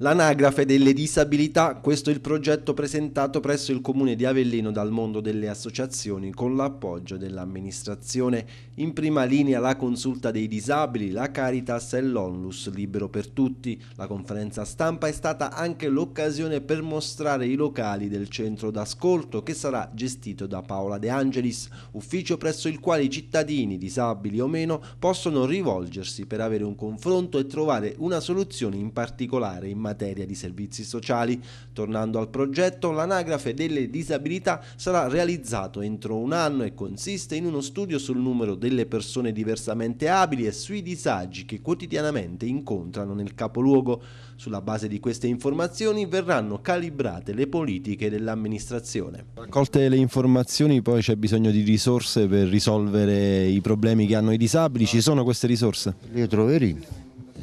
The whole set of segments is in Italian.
L'anagrafe delle disabilità, questo è il progetto presentato presso il comune di Avellino dal mondo delle associazioni con l'appoggio dell'amministrazione. In prima linea la consulta dei disabili, la Caritas e l'Onlus libero per tutti. La conferenza stampa è stata anche l'occasione per mostrare i locali del centro d'ascolto che sarà gestito da Paola De Angelis, ufficio presso il quale i cittadini, disabili o meno, possono rivolgersi per avere un confronto e trovare una soluzione in particolare in materia materia di servizi sociali. Tornando al progetto, l'anagrafe delle disabilità sarà realizzato entro un anno e consiste in uno studio sul numero delle persone diversamente abili e sui disagi che quotidianamente incontrano nel capoluogo. Sulla base di queste informazioni verranno calibrate le politiche dell'amministrazione. Raccolte le informazioni poi c'è bisogno di risorse per risolvere i problemi che hanno i disabili, ci sono queste risorse? Le troveremo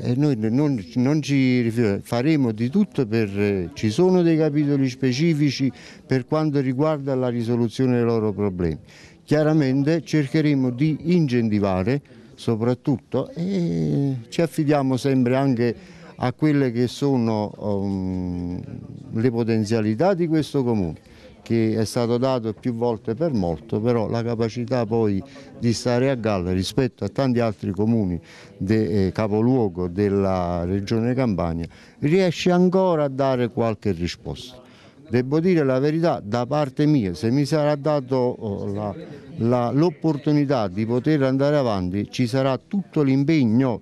e eh, noi non, non ci faremo di tutto per... Eh, ci sono dei capitoli specifici per quanto riguarda la risoluzione dei loro problemi. Chiaramente cercheremo di incentivare soprattutto e ci affidiamo sempre anche a quelle che sono um, le potenzialità di questo comune che è stato dato più volte per morto, però la capacità poi di stare a galla rispetto a tanti altri comuni de, eh, capoluogo della regione Campania riesce ancora a dare qualche risposta. Devo dire la verità, da parte mia, se mi sarà dato oh, l'opportunità di poter andare avanti, ci sarà tutto l'impegno,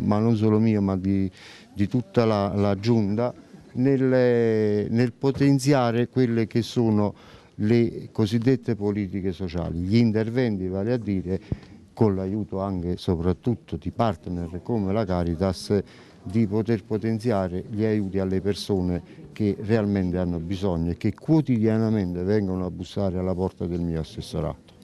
ma non solo mio, ma di, di tutta la, la giunta, nel, nel potenziare quelle che sono le cosiddette politiche sociali, gli interventi vale a dire con l'aiuto anche e soprattutto di partner come la Caritas di poter potenziare gli aiuti alle persone che realmente hanno bisogno e che quotidianamente vengono a bussare alla porta del mio assessorato.